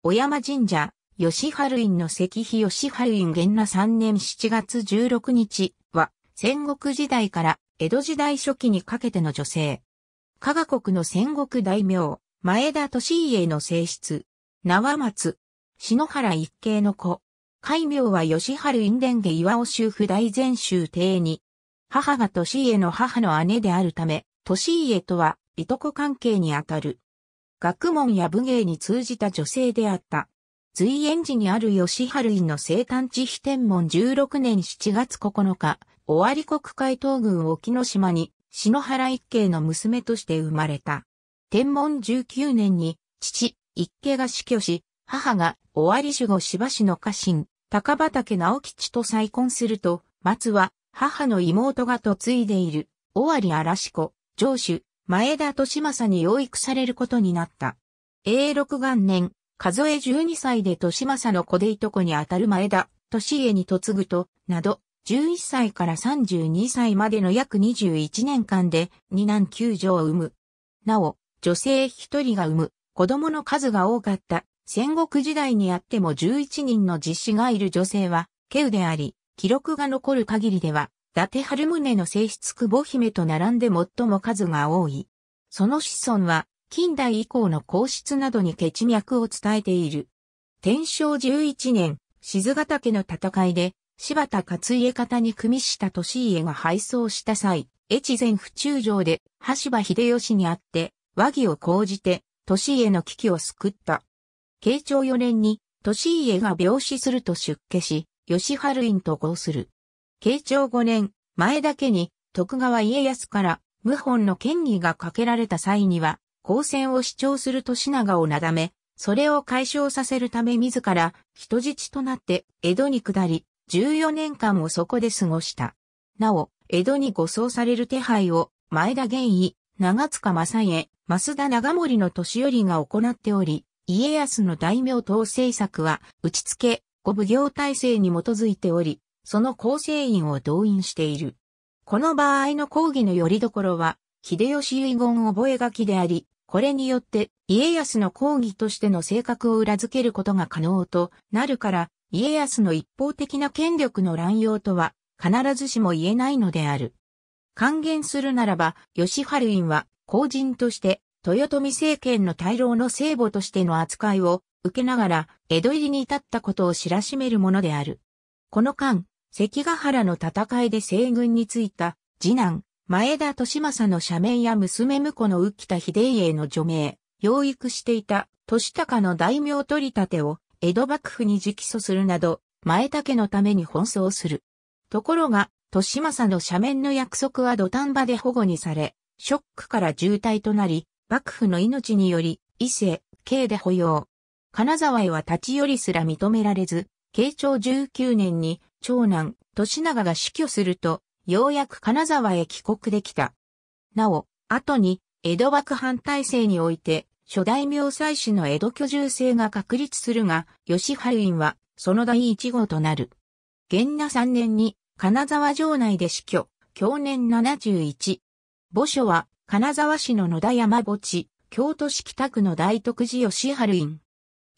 小山神社、吉春院の石碑吉春院元那3年7月16日は、戦国時代から江戸時代初期にかけての女性。加賀国の戦国大名、前田利家の性質。縄松、篠原一系の子。戒名は吉春院伝家岩尾修府大前州邸に、母が利家の母の姉であるため、利家とはいとこ関係にあたる。学問や武芸に通じた女性であった。随縁寺にある吉春院の生誕地非天文16年7月9日、尾張国海東軍沖の島に、篠原一家の娘として生まれた。天文19年に、父、一家が死去し、母が尾張守護柴氏の家臣、高畑直吉と再婚すると、松は母の妹が嫁いでいる、尾張嵐子、上主、前田利政に養育されることになった。永禄元年、数え12歳で利政の子でいとこにあたる前田、利家に嫁ぐと、など、11歳から32歳までの約21年間で、二男九女を産む。なお、女性一人が産む、子供の数が多かった、戦国時代にあっても11人の実子がいる女性は、ケウであり、記録が残る限りでは、伊達春宗の正室久保姫と並んで最も数が多い。その子孫は、近代以降の皇室などに血脈を伝えている。天正11年、静ヶ岳の戦いで、柴田勝家方に組み下利家が敗走した際、越前府中城で、羽柴秀吉にあって、和議を講じて、利家の危機を救った。慶長4年に、利家が病死すると出家し、吉春院と合する。慶長5年、前田家に徳川家康から謀反の権威がかけられた際には、公選を主張する年長をなだめ、それを解消させるため自ら人質となって江戸に下り、14年間をそこで過ごした。なお、江戸に護送される手配を前田玄義、長塚正家、増田長森の年寄りが行っており、家康の大名統制策は打ち付け、五奉行体制に基づいており、その構成員を動員している。この場合の講義の拠り所は、秀吉遺言覚書であり、これによって家康の講義としての性格を裏付けることが可能となるから、家康の一方的な権力の乱用とは必ずしも言えないのである。還元するならば、吉春院は公人として豊臣政権の大老の聖母としての扱いを受けながら江戸入りに至ったことを知らしめるものである。この間、関ヶ原の戦いで西軍についた、次男、前田利政の社名や娘婿の浮田秀家の除名、養育していた、利高の大名取り立てを、江戸幕府に直訴するなど、前田家のために奔走する。ところが、利政の社面の約束は土壇場で保護にされ、ショックから重体となり、幕府の命により、伊勢、京で保養。金沢へは立ち寄りすら認められず、慶長19年に長男、年長が死去すると、ようやく金沢へ帰国できた。なお、後に、江戸幕藩体制において、初代名祭司の江戸居住制が確立するが、吉春院は、その第一号となる。元那3年に、金沢城内で死去、享年71。墓所は、金沢市の野田山墓地、京都市北区の大徳寺吉春院。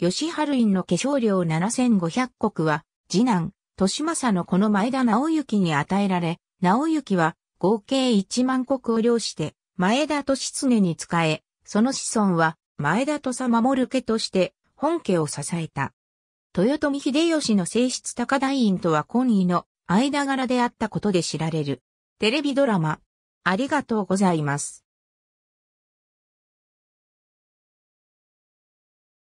吉春院の化粧料7500石は、次男、豊政のこの前田直行に与えられ、直行は合計1万石を領して、前田利常に仕え、その子孫は前田とさ守家として本家を支えた。豊臣秀吉の正室高大院とは婚姻の間柄であったことで知られる。テレビドラマ、ありがとうございます。